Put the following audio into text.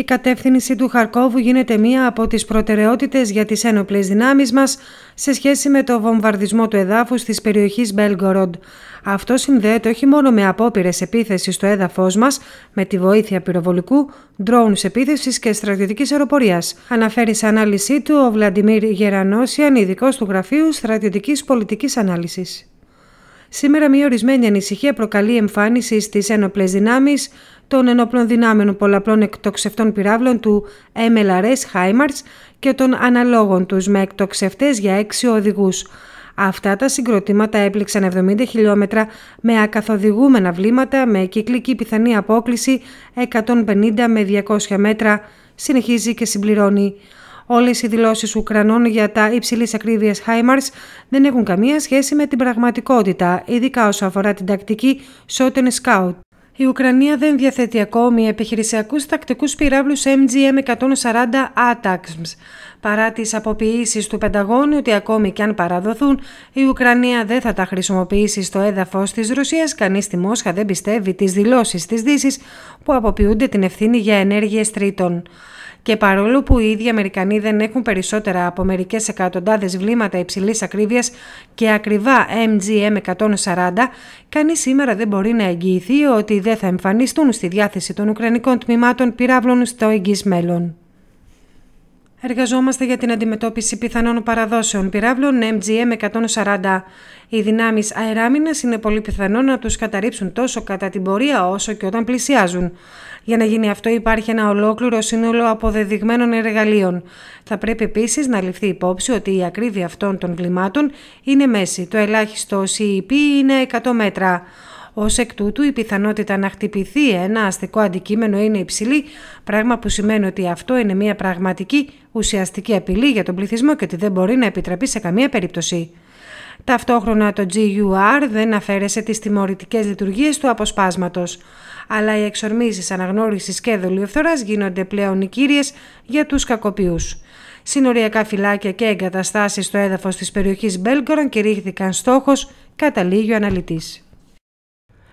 Η κατεύθυνση του Χαρκόβου γίνεται μία από τις προτεραιότητες για τις ένοπλες δυνάμεις μας σε σχέση με το βομβαρδισμό του εδάφους της περιοχής Μπέλγκοροντ. Αυτό συνδέεται όχι μόνο με απόπειρες επίθεσης στο έδαφος μας, με τη βοήθεια πυροβολικού, ντρόουνς επίθεσης και στρατιωτικής αεροπορίας. Αναφέρει σε ανάλυση του ο Βλαντιμίρ Γερανόσιαν, ειδικός του Γραφείου Στρατιωτικής Πολιτικής Ανάλυσης. Σήμερα, μια ορισμένη ανησυχία προκαλεί εμφάνιση στις ένοπλες δυνάμεις των ενόπλων δυνάμεων πολλαπλών εκτοξευτών πυράβλων του MLRS HIMARS και των αναλόγων τους με εκτοξευτές για έξι οδηγούς. Αυτά τα συγκροτήματα έπληξαν 70 χιλιόμετρα με ακαθοδηγούμενα βλήματα με κυκλική πιθανή απόκληση 150 με 200 μέτρα, συνεχίζει και συμπληρώνει. Όλες οι δηλώσεις Ουκρανών για τα υψηλής ακρίβειας HIMARS δεν έχουν καμία σχέση με την πραγματικότητα, ειδικά όσο αφορά την τακτική Shotten Scout. Η Ουκρανία δεν διαθέτει ακόμη επιχειρησιακούς τακτικούς πυράβλους MGM-140 ATACMS. Παρά τις αποποίησει του Πενταγώνου ότι ακόμη και αν παραδοθούν, η Ουκρανία δεν θα τα χρησιμοποιήσει στο έδαφος της Ρωσίας κανείς στη Μόσχα δεν πιστεύει τις δηλώσεις της δύσης που αποποιούνται την ευθύνη για ενέργειες τρίτων. Και παρόλο που οι ίδιοι Αμερικανοί δεν έχουν περισσότερα από μερικές εκατοντάδες βλήματα υψηλής ακρίβειας και ακριβά MGM 140, κανείς σήμερα δεν μπορεί να εγγυηθεί ότι δεν θα εμφανιστούν στη διάθεση των Ουκρανικών τμήματων πυράβλων στο εγγύς μέλλον. Εργαζόμαστε για την αντιμετώπιση πιθανών παραδόσεων πυράβλων MGM 140. Οι δυνάμεις αεράμινας είναι πολύ πιθανό να τους καταρρύψουν τόσο κατά την πορεία όσο και όταν πλησιάζουν. Για να γίνει αυτό, υπάρχει ένα ολόκληρο σύνολο αποδεδειγμένων εργαλείων. Θα πρέπει επίσης να ληφθεί υπόψη ότι η ακρίβεια αυτών των βλημάτων είναι μέση. Το ελάχιστο CEP είναι 100 μέτρα. Ως εκ τούτου, η πιθανότητα να χτυπηθεί ένα αστικό αντικείμενο είναι υψηλή, πράγμα που σημαίνει ότι αυτό είναι μια πραγματική ουσιαστική απειλή για τον πληθυσμό και ότι δεν μπορεί να επιτραπεί σε καμία περίπτωση. Ταυτόχρονα το GUR δεν αφαίρεσε τις τιμωρητικές λειτουργίες του αποσπάσματος, αλλά οι εξορμήσεις αναγνώρισης και δολιοφθοράς γίνονται πλέον οι για τους κακοποιούς. Συνοριακά φυλάκια και εγκαταστάσεις στο έδαφος της περιοχής Μπέλγκορον κηρύχθηκαν στόχος, καταλήγει ο αναλυτής.